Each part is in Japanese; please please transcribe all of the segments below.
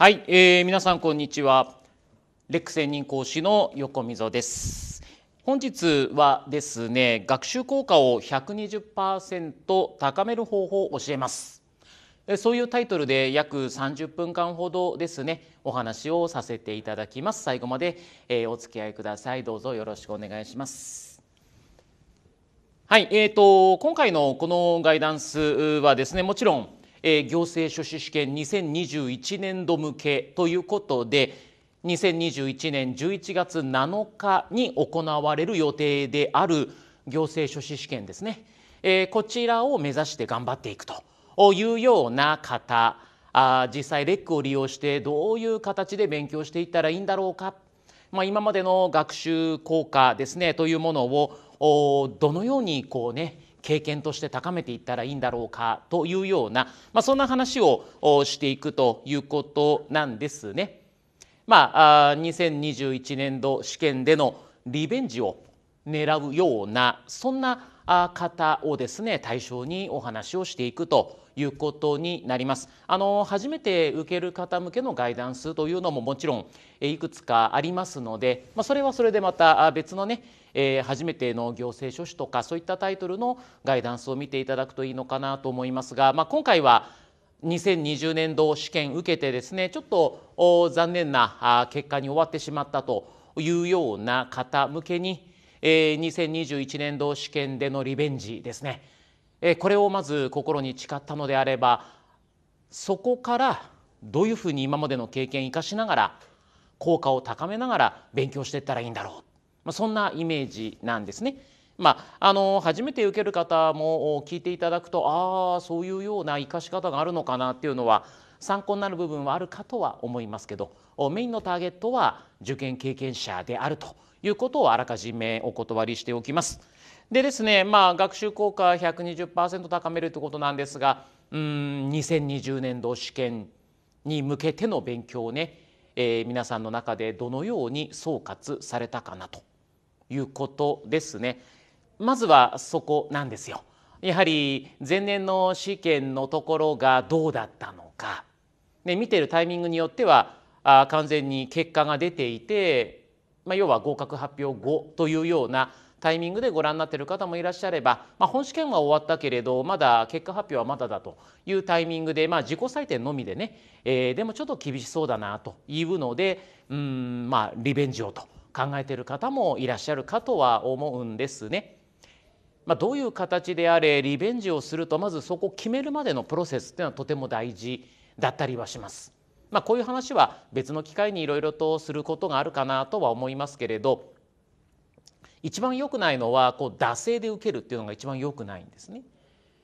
はい、えー、皆さんこんにちは。レック専任講師の横溝です。本日はですね、学習効果を120%高める方法を教えます。そういうタイトルで約30分間ほどですね、お話をさせていただきます。最後まで、えー、お付き合いください。どうぞよろしくお願いします。はい、えーと、と今回のこのガイダンスはですねもちろんえー、行政書士試験2021年度向けということで2021年11月7日に行われる予定である行政書士試験ですね、えー、こちらを目指して頑張っていくというような方あ実際レックを利用してどういう形で勉強していったらいいんだろうか、まあ、今までの学習効果ですねというものをどのようにこうね経験として高めていったらいいんだろうかというような、まあ、そんな話をしていくということなんですね。まあ、2021年度試験でのリベンジを狙うようなそんな方をですね対象にお話をしていくということになります。あの初めて受ける方向けのガイダンスというのももちろんいくつかありますので、まあ、それはそれでまた別のね、えー、初めての行政書士とかそういったタイトルのガイダンスを見ていただくといいのかなと思いますが、まあ、今回は2020年度試験受けてですねちょっと残念な結果に終わってしまったというような方向けにえー、2021年度試験でのリベンジですね、えー、これをまず心に誓ったのであればそこからどういうふうに今までの経験生かしながら効果を高めながら勉強していったらいいんだろう、まあ、そんなイメージなんですね。まあ、あの初めて受ける方も聞いていただくとああそういうような生かし方があるのかなっていうのは参考になる部分はあるかとは思いますけどメインのターゲットは受験経験者であるということをあらかじめお断りしておきます。でですね、まあ、学習効果120%高めるということなんですがうん2020年度試験に向けての勉強をね、えー、皆さんの中でどのように総括されたかなということですね。まずはそこなんですよ。やはり前年の試験のところがどうだったのか、ね、見てるタイミングによってはあ完全に結果が出ていてまあ、要は合格発表後というようなタイミングでご覧になっている方もいらっしゃれば、まあ、本試験は終わったけれどまだ結果発表はまだだというタイミングで、まあ、自己採点のみでね、えー、でもちょっと厳しそうだなというのでうんまあリベンジをと考えている方もいらっしゃるかとは思うんですね。まあ、どういう形であれリベンジをするとまずそこを決めるまでのプロセスっていうのはとても大事だったりはします。まあ、こういう話は別の機会にいろいろとすることがあるかなとは思いますけれど一番良くないのはこう惰性で受けるっていうのが一番良くないんですね。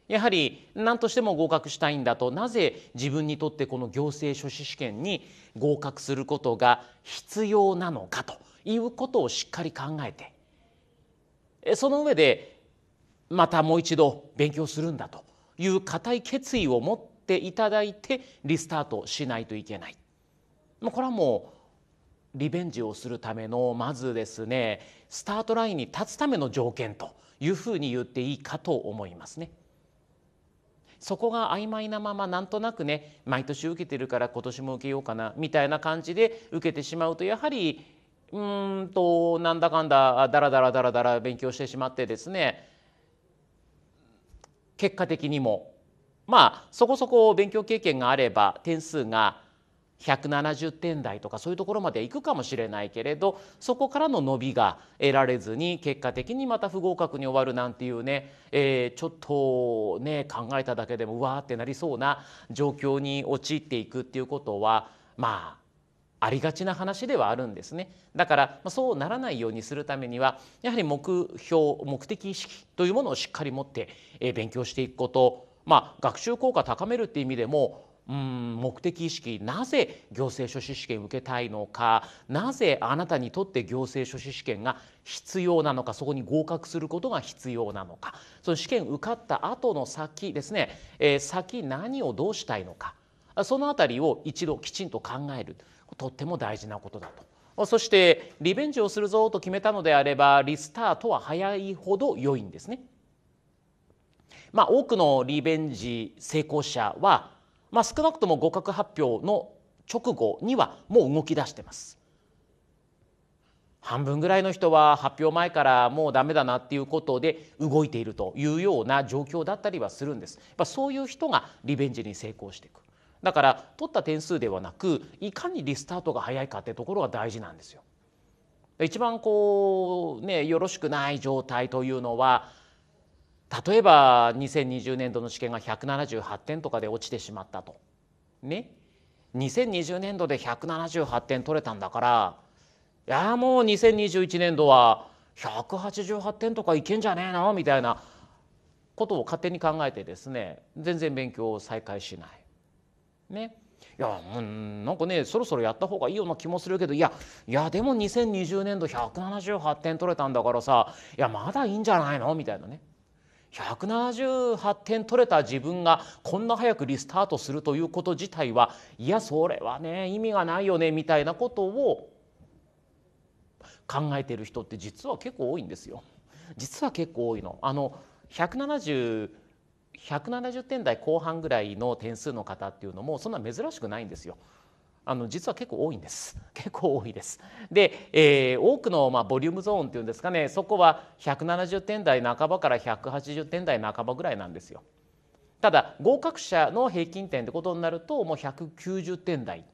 やはり何としても合格したいんだとなぜ自分にとってこの行政書士試験に合格することが必要なのかということをしっかり考えてその上でまたもう一度勉強するんだという固い決意を持ってていただいてリスタートしないといけない。もうこれはもうリベンジをするためのまずですねスタートラインに立つための条件というふうに言っていいかと思いますね。そこが曖昧なままなんとなくね毎年受けてるから今年も受けようかなみたいな感じで受けてしまうとやはりうんとなんだかんだだらだらだらだら勉強してしまってですね結果的にもまあそこそこ勉強経験があれば点数が170点台とかそういうところまでいくかもしれないけれどそこからの伸びが得られずに結果的にまた不合格に終わるなんていうね、えー、ちょっとね考えただけでもうわーってなりそうな状況に陥っていくっていうことはまあありがちな話ではあるんですねだからそうならないようにするためにはやはり目標目的意識というものをしっかり持って勉強していくことまあ、学習効果高めるって意味でもうん目的意識なぜ行政書士試験受けたいのかなぜあなたにとって行政書士試験が必要なのかそこに合格することが必要なのかその試験受かった後の先ですね、えー、先何をどうしたいのかその辺りを一度きちんと考えるとっても大事なことだと。そしてリベンジをするぞと決めたのであればリスタートは早いほど良いんですね。まあ、多くのリベンジ成功者は、まあ、少なくとも合格発表の直後にはもう動き出してます。半分ぐらいの人は発表前からもうダメだなっていうことで動いているというような状況だったりはするんです。やっぱそういう人がリベンジに成功していく。だから取った点数ではなくいかにリスタートが早いかってところが大事なんですよ。一番こうねよろしくない状態というのは例えば2020年度の試験が178点とかで落ちてしまったと。ね2020年度で178点取れたんだからいやもう2021年度は188点とかいけんじゃねえのみたいなことを勝手に考えてですね全然勉強を再開しない。ね、いやうんなんかねそろそろやった方がいいような気もするけどいやいやでも2020年度178点取れたんだからさいやまだいいんじゃないのみたいなね。178点取れた自分がこんな早くリスタートするということ自体はいやそれはね意味がないよねみたいなことを考えてる人って実は結構多いんですよ。実は結構多いの。あの170 170点台後半ぐらいの点数の方っていうのもそんな珍しくないんですよ。あの実は結構多いんです 結構多いですで、えー、多くのまあボリュームゾーンっていうんですかねそこは170点台半ばから180点台半ばぐらいなんですよただ合格者の平均点ってことになるともう190点台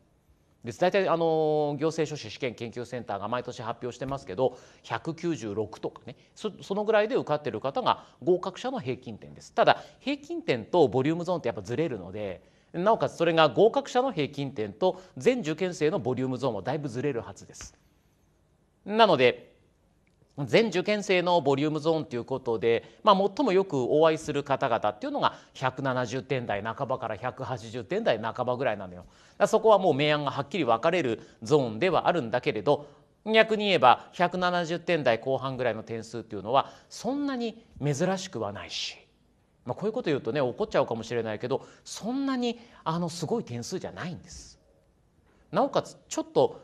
です大体あの行政書士試験研究センターが毎年発表してますけど196とかねそそのぐらいで受かっている方が合格者の平均点ですただ平均点とボリュームゾーンってやっぱずれるのでなおかつそれが合格者の平均点と全受験生のボリュームゾーンもだいぶずれるはずです。なので全受験生のボリュームゾーンということで、まあ、最もよくお会いする方々っていうのが170点台半ばから180点台半ばぐらいなのよ。そこはもう明暗がはっきり分かれるゾーンではあるんだけれど逆に言えば170点台後半ぐらいの点数っていうのはそんなに珍しくはないし。まあ、こういうこと言うとね怒っちゃうかもしれないけどそんなにあのすごい点数じゃないんです。なおかつちょっと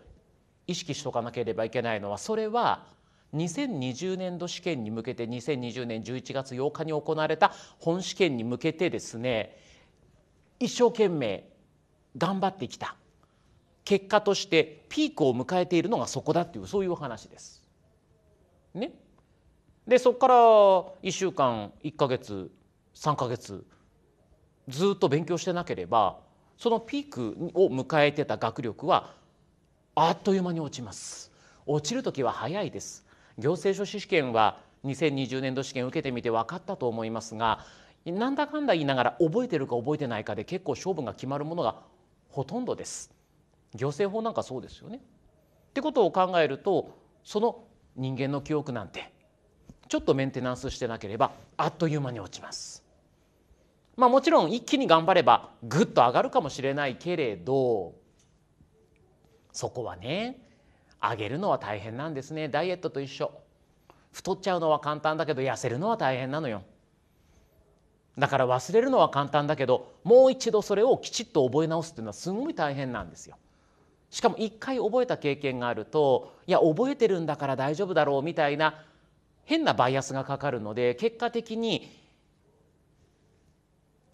意識しとかなければいけないのはそれは2020年度試験に向けて2020年11月8日に行われた本試験に向けてですね一生懸命頑張ってきた結果としてピークを迎えているのがそこだっていうそういう話です。ね、でそこから1週間1ヶ月3ヶ月ずっと勉強してなければそのピークを迎えてた学力はあっという間に落ちます落ちる時は早いです行政書士試験は2020年度試験を受けてみて分かったと思いますがなんだかんだ言いながら覚えてるか覚えてないかで結構勝負が決まるものがほとんどです行政法なんかそうですよねってことを考えるとその人間の記憶なんてちょっとメンテナンスしてなければあっという間に落ちますまあ、もちろん一気に頑張ればぐっと上がるかもしれないけれどそこはね上げるのは大変なんですねダイエットと一緒太っちゃうのは簡単だけど痩せるのは大変なのよだから忘れるのは簡単だけどもう一度それをきちっと覚え直すっていうのはすごい大変なんですよしかも一回覚えた経験があるといや覚えてるんだから大丈夫だろうみたいな変なバイアスがかかるので結果的に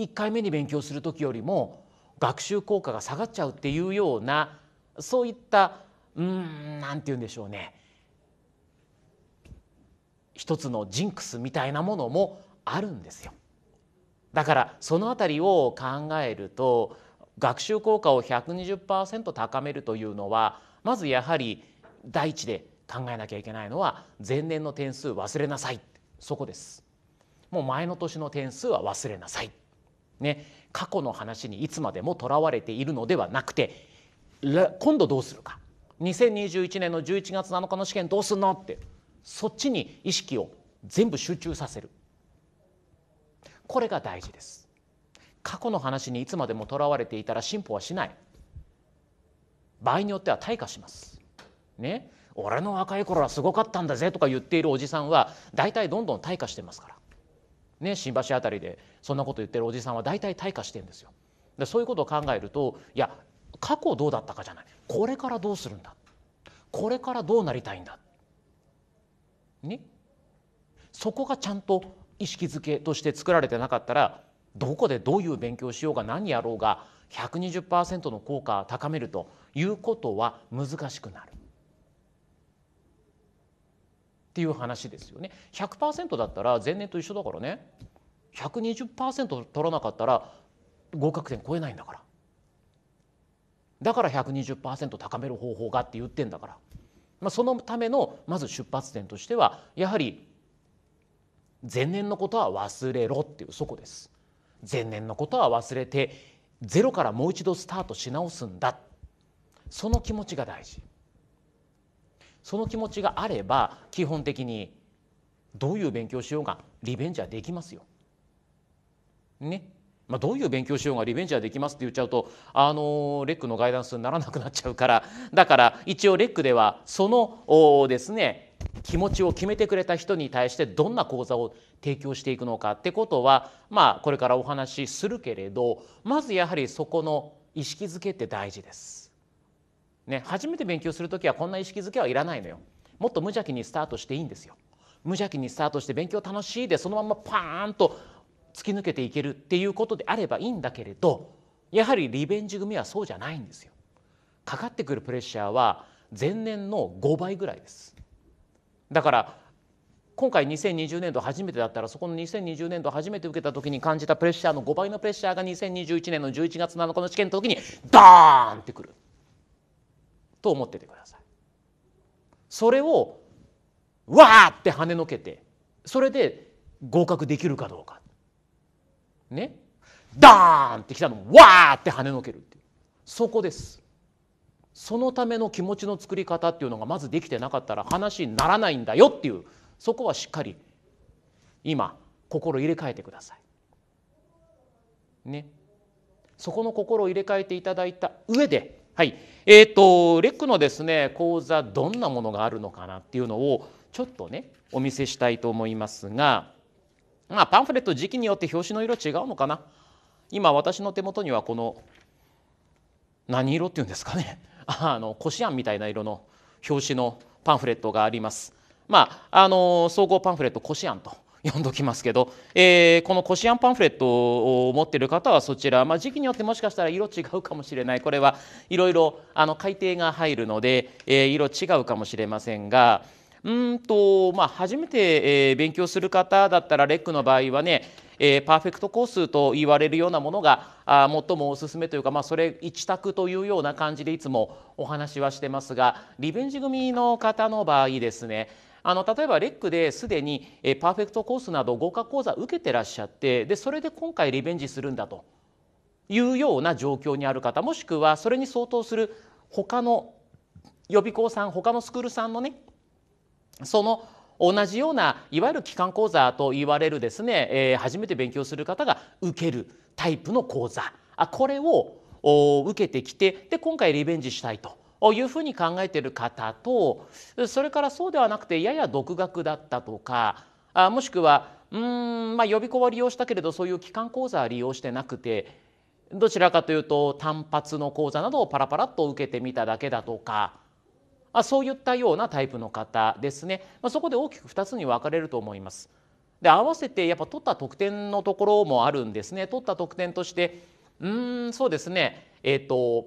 1回目に勉強する時よりも学習効果が下がっちゃうっていうようなそういったうん何て言うんでしょうね一つのジンクスみたいなものもあるんですよ。だからその辺りを考えると学習効果を120%高めるというのはまずやはり第一で考えなきゃいけないのは前年の点数忘れなさいそこです。もう前の年の点数は忘れなさいね、過去の話にいつまでもとらわれているのではなくて今度どうするか2021年の11月7日の試験どうすんのってそっちに意識を全部集中させるこれが大事です過去の話にいつまでもとらわれていたら進歩はしない場合によっては退化しますね俺の若い頃はすごかったんだぜとか言っているおじさんは大体どんどん退化してますからね、新橋辺りでそんなこと言ってるおじさんは大体退化してんですよ。でそういうことを考えるといや過去どうだったかじゃないこれからどうするんだこれからどうなりたいんだ。ね、そこがちゃんと意識づけとして作られてなかったらどこでどういう勉強しようが何やろうが120%の効果を高めるということは難しくなる。っていう話ですよね100%だったら前年と一緒だからね120%取らなかったら合格点超えないんだからだから120%高める方法がって言ってんだから、まあ、そのためのまず出発点としてはやはり前年のことは忘れろっていうそこです前年のことは忘れてゼロからもう一度スタートし直すんだその気持ちが大事その気持ちがあれば基本的にどういう勉強しようがリベンジはできますよ。ね。まあ、どういう勉強しようがリベンジはできますって言っちゃうと、あのレックのガイダンスにならなくなっちゃうからだから一応レックではそのですね気持ちを決めてくれた人に対してどんな講座を提供していくのかってことは、まあ、これからお話しするけれどまずやはりそこの意識づけって大事です。ね、初めて勉強する時はこんな意識づけはいらないのよもっと無邪気にスタートしていいんですよ無邪気にスタートして勉強楽しいでそのままパーンと突き抜けていけるっていうことであればいいんだけれどやはりリベンジ組はそうじゃないんですよかかってくるプレッシャーは前年の5倍ぐらいですだから今回2020年度初めてだったらそこの2020年度初めて受けた時に感じたプレッシャーの5倍のプレッシャーが2021年の11月7日の試験の時にドーンってくると思っててください。それをわーって跳ねのけてそれで合格できるかどうか。ねダーンってきたのもわーって跳ねのけるっていうそこです。そのための気持ちの作り方っていうのがまずできてなかったら話にならないんだよっていうそこはしっかり今心入れ替えてください。ね。そこの心を入れ替えていただいた上ではい。えっ、ー、と、レックのですね、講座、どんなものがあるのかなっていうのを、ちょっとね、お見せしたいと思いますが、まあ、パンフレット時期によって表紙の色違うのかな。今、私の手元にはこの、何色っていうんですかね。あの、こしあんみたいな色の表紙のパンフレットがあります。まあ、あの、総合パンフレットこしあんと読んどきますけど、えー、このこしあんパンフレットを持ってる方はそちら、まあ、時期によってもしかしたら色違うかもしれないこれはいろいろあの改訂が入るので、えー、色違うかもしれませんが。うんとまあ、初めて、えー、勉強する方だったらレックの場合はね、えー、パーフェクトコースと言われるようなものがあ最もおすすめというか、まあ、それ一択というような感じでいつもお話はしてますがリベンジ組の方の場合ですねあの例えばレックですでにパーフェクトコースなど合格講座受けてらっしゃってでそれで今回リベンジするんだというような状況にある方もしくはそれに相当する他の予備校さん他のスクールさんのねその同じようないわゆる機関講座と言われるですね、えー、初めて勉強する方が受けるタイプの講座あこれを受けてきてで今回リベンジしたいというふうに考えている方とそれからそうではなくてやや独学だったとかあもしくはうんまあ予備校は利用したけれどそういう機関講座は利用してなくてどちらかというと単発の講座などをパラパラっと受けてみただけだとかあそういったようなタイプの方ですね、まあ、そこで大きく2つに分かれると思います。で合わせてやっぱ取った得点のところもあるんですね取った得点としてうんそうですねえっ、ー、と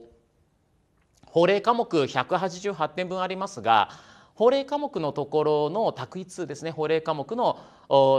法令科目188点分ありますが法令科目のところの択一ですね法令科目の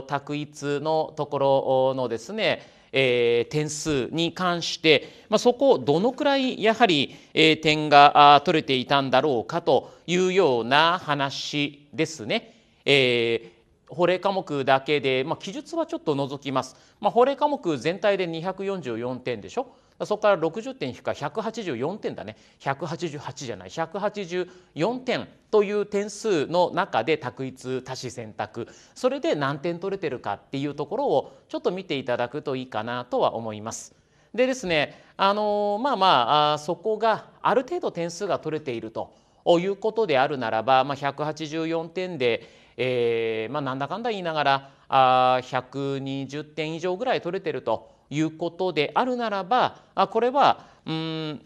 択一のところのですね、えー、点数に関して、まあ、そこをどのくらいやはり、えー、点が取れていたんだろうかというような話ですね。えー、法令科目だけで、まあ、記述はちょっと除きます、まあ、法令科目全体で244点でしょそこから60点引くから184点だね188じゃない184点という点数の中で択一多し選択それで何点取れてるかっていうところをちょっと見ていただくといいかなとは思います。でですねあのまあまあそこがある程度点数が取れているということであるならば、まあ、184点で、えーまあ、なんだかんだ言いながらあ120点以上ぐらい取れてると。いうことであるならばあこれはうん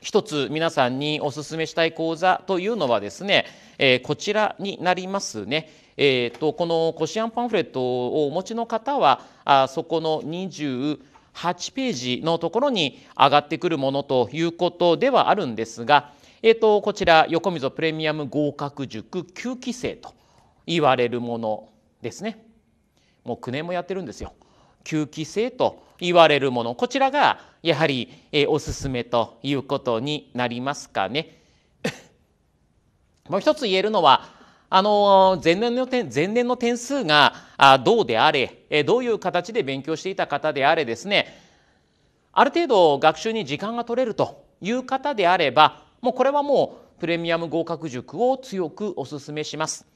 一つ皆さんにお勧めしたい講座というのはですね、えー、こちらになりますね。えーと、このコシアンパンフレットをお持ちの方はあそこの28ページのところに上がってくるものということではあるんですが、えーと、とこちら横溝プレミアム合格塾9期生と言われるものですね。もう9年もやってるんですよ。吸気性と言われるものこちらがやはり、えおすすめということになりますかね。もう一つ言えるのはあの前年の点前年の点数があどうであれ、えどういう形で勉強していた方であれですねある程度学習に時間が取れるという方であればもうこれはもうプレミアム合格塾を強くお勧めします。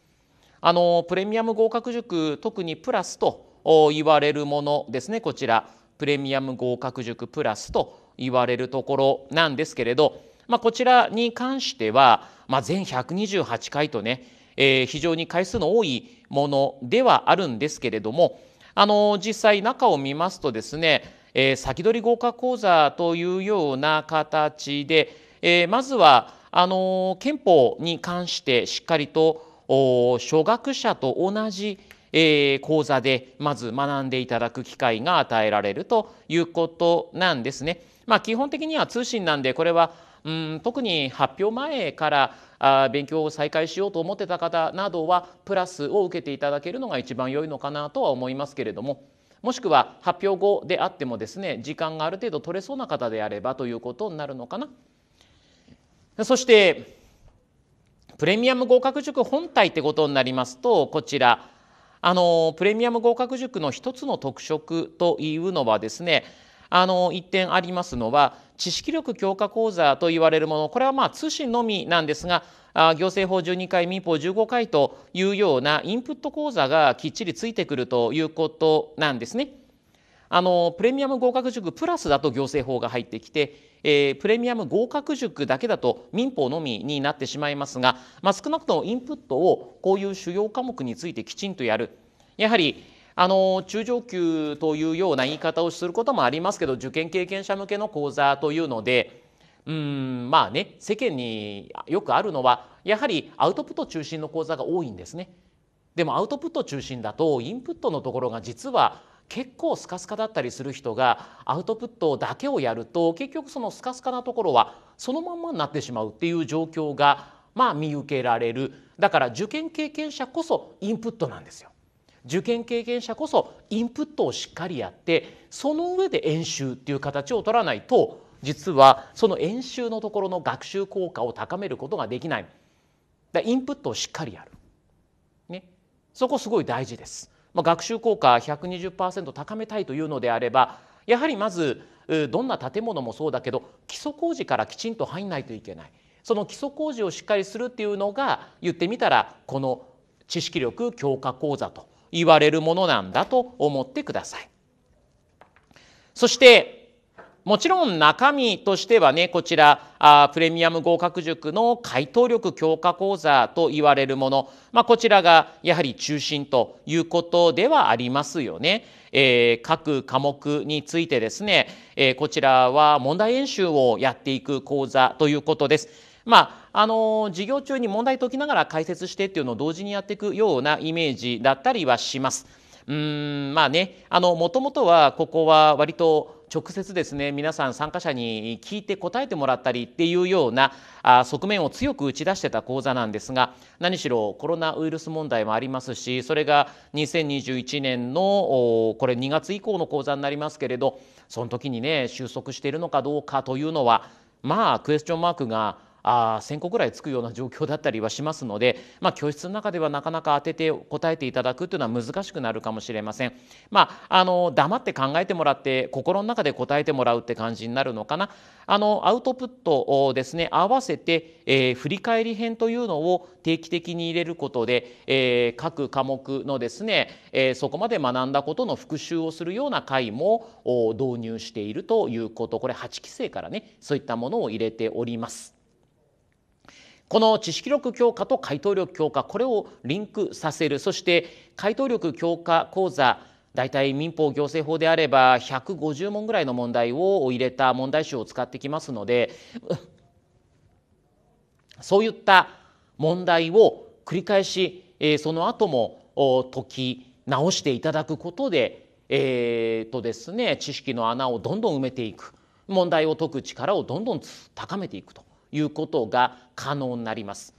あのプレミアム合格塾特にプラスと言われるものですねこちらプレミアム合格塾プラスと言われるところなんですけれど、まあ、こちらに関しては、まあ、全128回とね、えー、非常に回数の多いものではあるんですけれどもあの実際中を見ますとですね、えー、先取り合格講座というような形で、えー、まずはあの憲法に関してしっかりと小学者と同じえー、講座でまず学んでいただく機会が与えられるということなんですね。まあ、基本的には通信なんでこれはうん特に発表前からあ勉強を再開しようと思ってた方などはプラスを受けていただけるのが一番良いのかなとは思いますけれどももしくは発表後であってもですね時間がある程度取れそうな方であればということになるのかな。そしてプレミアム合格塾本体ってことになりますとこちらあのプレミアム合格塾の一つの特色というのはですねあの一点ありますのは知識力強化講座と言われるものこれはまあ通信のみなんですが行政法12回民法15回というようなインプット講座がきっちりついてくるということなんですね。あのプレミアム合格塾プラスだと行政法が入ってきて、えー、プレミアム合格塾だけだと民法のみになってしまいますが、まあ、少なくともインプットをこういう主要科目についてきちんとやるやはりあの中上級というような言い方をすることもありますけど受験経験者向けの講座というのでうんまあね世間によくあるのはやはりアウトプット中心の講座が多いんですね。でもアウトプット中心だとインプットのところが実は結構スカスカだったりする人がアウトプットだけをやると結局そのスカスカなところはそのまんまになってしまうっていう状況がまあ見受けられるだから受験経験者こそインプットなんですよ。受験経験者こそインプットをしっかりやってその上で演習っていう形を取らないと実はその演習のところの学習効果を高めることができないだインプットをしっかりやる、ね、そこすごい大事です。まあ、学習効果120%高めたいというのであればやはりまずどんな建物もそうだけど基礎工事からきちんと入んないといけないその基礎工事をしっかりするっていうのが言ってみたらこの知識力強化講座と言われるものなんだと思ってください。そしてもちろん中身としてはねこちらあプレミアム合格塾の回答力強化講座と言われるもの、まあ、こちらがやはり中心ということではありますよね。えー、各科目についてですね、えー、こちらは問題演習をやっていく講座ということです。まあ、あの授業中に問題解きながら解説してっていうのを同時にやっていくようなイメージだったりはします。うんまあねあの元々はここは割と直接ですね皆さん参加者に聞いて答えてもらったりっていうような側面を強く打ち出してた講座なんですが何しろコロナウイルス問題もありますしそれが2021年のこれ2月以降の講座になりますけれどその時にね収束しているのかどうかというのはまあクエスチョンマークがあ1,000個ぐらいつくような状況だったりはしますので、まあ、教室の中ではなかなか当てて答えていただくというのは難しくなるかもしれません。まあ、あの黙って考えてもらって心の中で答えてもらうって感じになるのかな。あのアウトプットをですね合わせて、えー、振り返り編というのを定期的に入れることで、えー、各科目のですね、えー、そこまで学んだことの復習をするような回も導入しているということこれ8期生からねそういったものを入れております。この知識力強化と回答力強化これをリンクさせるそして回答力強化講座大体民法行政法であれば150問ぐらいの問題を入れた問題集を使ってきますのでそういった問題を繰り返しその後も解き直していただくことでえー、とですね知識の穴をどんどん埋めていく問題を解く力をどんどん高めていくということが可能になります。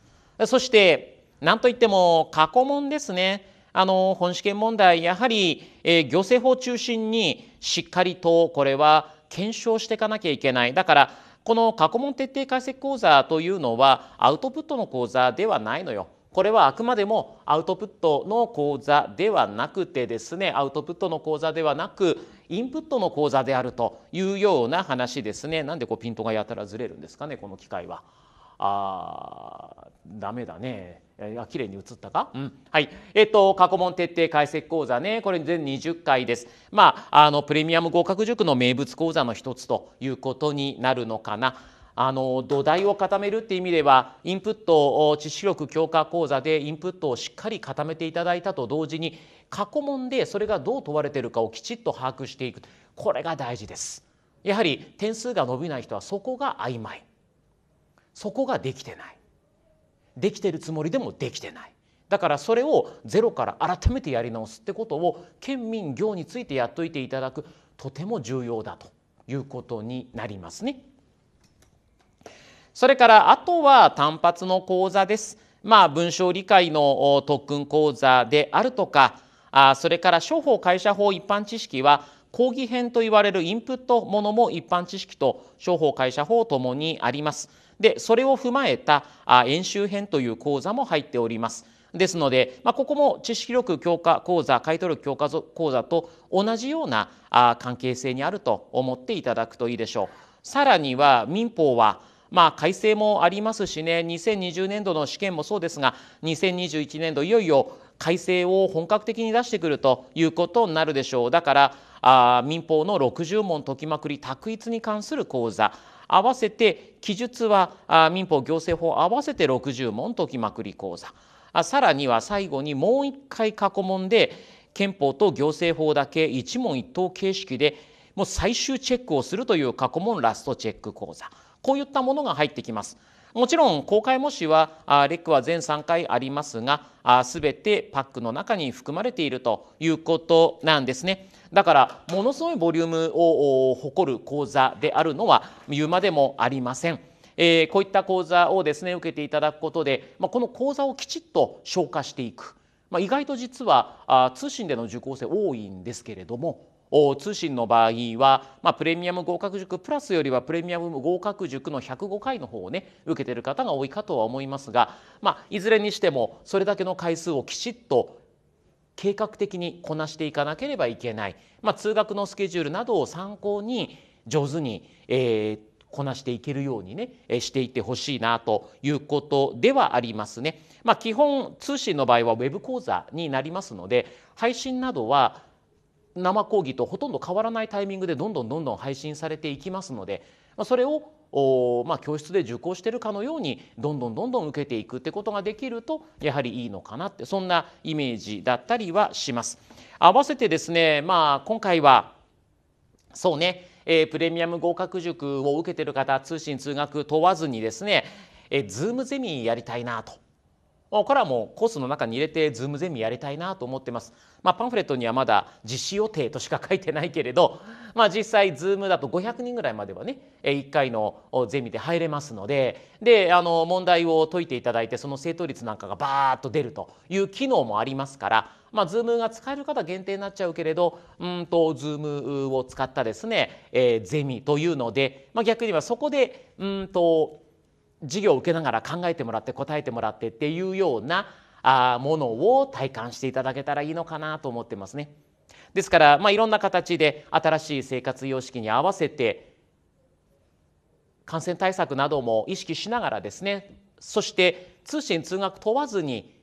そして何といっても過去問ですねあの本試験問題やはり、え行政法中心にしっかりとこれは検証していかなきゃいけないだからこの過去問徹底解析講座というのはアウトプットの講座ではないのよ。これはあくまでもアウトプットの講座ではなくてですねアウトプットの講座ではなく、インプットの講座であるというような話ですねなんでこうピントがやたらずれるんですかねこの機械は。あーダメだねあ綺麗に映ったか、うん、はいえっと過去問徹底解説講座ねこれ全20回ですまああのプレミアム合格塾の名物講座の一つということになるのかなあの土台を固めるっていう意味ではインプット知識力強化講座でインプットをしっかり固めていただいたと同時に過去問でそれがどう問われているかをきちっと把握していくこれが大事ですやはり点数が伸びない人はそこが曖昧そこができてないできてるつもりでもできてないだからそれをゼロから改めてやり直すってことを県民行についてやっといていただくとても重要だということになりますね。それからあとは単発の講座です。まあ、文章理解の特訓講座であるとか、あそれから商法会社法一般知識は講義編といわれるインプットものも一般知識と商法会社法ともにあります。で、それを踏まえたあ演習編という講座も入っております。ですので、まあ、ここも知識力強化講座回答力強化講座と同じようなあ関係性にあると思っていただくといいでしょう。さらには民法はまあ、改正もありますしね2020年度の試験もそうですが2021年度いよいよ改正を本格的に出してくるということになるでしょうだからあ民法の60問解きまくり択一に関する講座合わせて記述はあ民法行政法合わせて60問解きまくり講座あさらには最後にもう一回過去問で憲法と行政法だけ一問一答形式でもう最終チェックをするという過去問ラストチェック講座。こういったものが入ってきます。もちろん公開模試はレックは全3回ありますがすべてパックの中に含まれているということなんですね。だからものすごいボリュームを誇る講座であるのは言うまでもありません。えー、こういった講座をですね受けていただくことで、まあ、この講座をきちっと消化していくまあ、意外と実はあ通信での受講生多いんですけれども通信の場合は、まあ、プレミアム合格塾プラスよりはプレミアム合格塾の105回の方をね受けてる方が多いかとは思いますが、まあ、いずれにしてもそれだけの回数をきちっと計画的にこなしていかなければいけない、まあ、通学のスケジュールなどを参考に上手に、えー、こなしていけるようにねしていてほしいなということではありますね。まあ、基本通信の場合はウェブ講座になりますので配信などは生講義とほとんど変わらないタイミングでどんどんどんどん配信されていきますのでそれをおまあ、教室で受講してるかのようにどんどんどんどん受けていくってことができるとやはりいいのかなってそんなイメージだったりはします。合わせてですね、まあ、今回はそうねえー、プレミアム合格塾を受けてる方通信通学問わずにですね、えー、ズームゼミやりたいなと。これはもうコースの中に入れてズームゼミやりたいなと思ってます。まあ、パンフレットにはまだ実施予定としか書いてないけれど、まあ、実際ズームだと500人ぐらいまではね1回のゼミで入れますのでであの問題を解いていただいてその正答率なんかがバーッと出るという機能もありますからまあ、ズームが使える方限定になっちゃうけれどうんとズームを使ったですね、えー、ゼミというので、まあ、逆に言えばそこでうんと授業を受けながら考えてもらって答えてもらってっていうようなあものを体感していただけたらいいのかなと思ってますね。ですから、まあ、いろんな形で新しい生活様式に合わせて感染対策なども意識しながらですねそして通信通学問わずに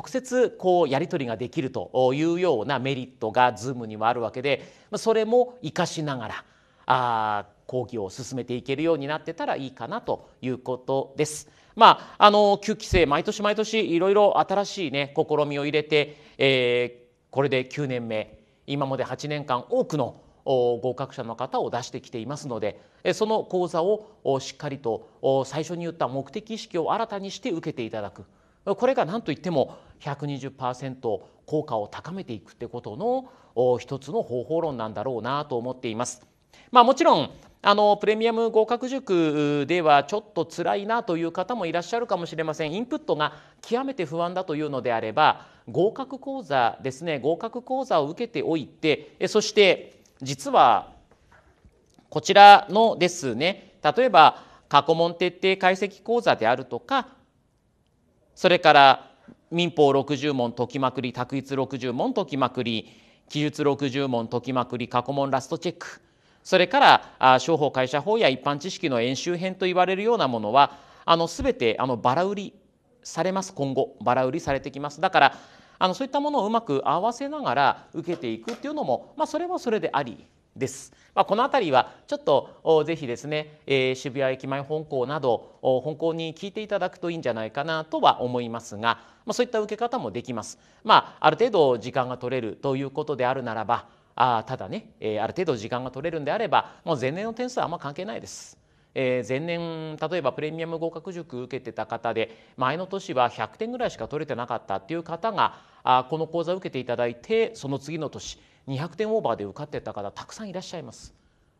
直接こうやり取りができるというようなメリットが Zoom にはあるわけでそれも生かしながらあ講義を進めていけるようになってたらいいかなということです。まあ、あの9期生毎年毎年いろいろ新しい、ね、試みを入れて、えー、これで9年目今まで8年間多くの合格者の方を出してきていますのでその講座をしっかりと最初に言った目的意識を新たにして受けていただく。これが何といっても120%効果を高めていくってことの一つの方法論なんだろうなと思っています。まあ、もちろんあのプレミアム合格塾ではちょっと辛いなという方もいらっしゃるかもしれませんインプットが極めて不安だというのであれば合格講座ですね合格講座を受けておいてそして実はこちらのですね例えば過去問徹底解析講座であるとかそれから民法60問解きまくり択一60問解きまくり記述60問解きまくり過去問ラストチェックそれから商法会社法や一般知識の演習編といわれるようなものはあの全てあのバラ売りされます今後バラ売りされてきますだからあのそういったものをうまく合わせながら受けていくっていうのも、まあ、それはそれでありです。まあ、この辺りはちょっとぜひですね、えー、渋谷駅前本校など本校に聞いていただくといいんじゃないかなとは思いますが、まあ、そういった受け方もできます。まあ、ある程度時間が取れるということであるならばあただね、えー、ある程度時間が取れるんであればもう前年の点数はあんま関係ないです。えー、前年例えばプレミアム合格塾受けてた方で前の年は100点ぐらいしか取れてなかったっていう方があこの講座を受けていただいてその次の年200点オーバーで受かってた方たくさんいらっしゃいます。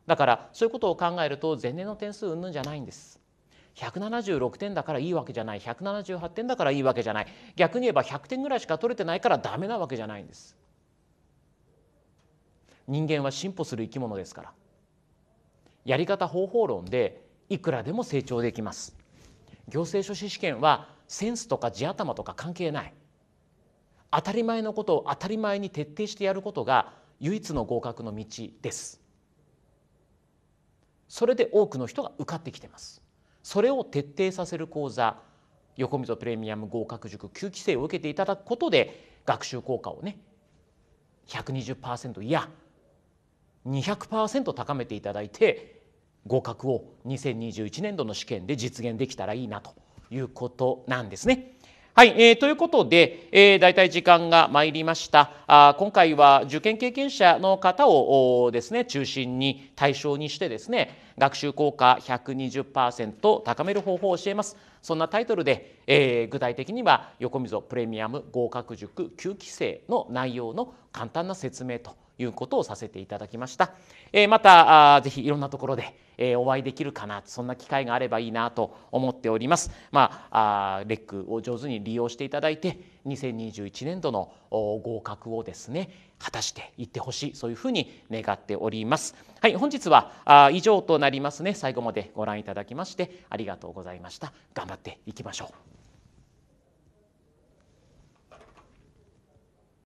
だからそういうことを考えると前年の点数うんぬんじゃないんです。176点だからいいわけじゃない178点だからいいわけじゃない逆に言えば100点ぐらいしか取れてないからダメなわけじゃないんです。人間は進歩する生き物ですからやり方方法論でいくらでも成長できます行政書士試験はセンスとか地頭とか関係ない当たり前のことを当たり前に徹底してやることが唯一の合格の道ですそれで多くの人が受かってきてますそれを徹底させる講座横溝プレミアム合格塾9期生を受けていただくことで学習効果をね120%いや200%高めていただいて合格を2021年度の試験で実現できたらいいなということなんですね。はい、えー、ということで、えー、大体時間が参りましたあ今回は受験経験者の方をですね中心に対象にしてですね学習効果120%高める方法を教えますそんなタイトルで、えー、具体的には横溝プレミアム合格塾9期生の内容の簡単な説明ということをさせていただきました、えー、また是非いろんなところで、えー、お会いできるかなそんな機会があればいいなと思っておりますまあレックを上手に利用していただいて2021年度の合格をですね果たしていってほしいそういうふうに願っておりますはい本日は以上となりますね最後までご覧いただきましてありがとうございました頑張っていきましょう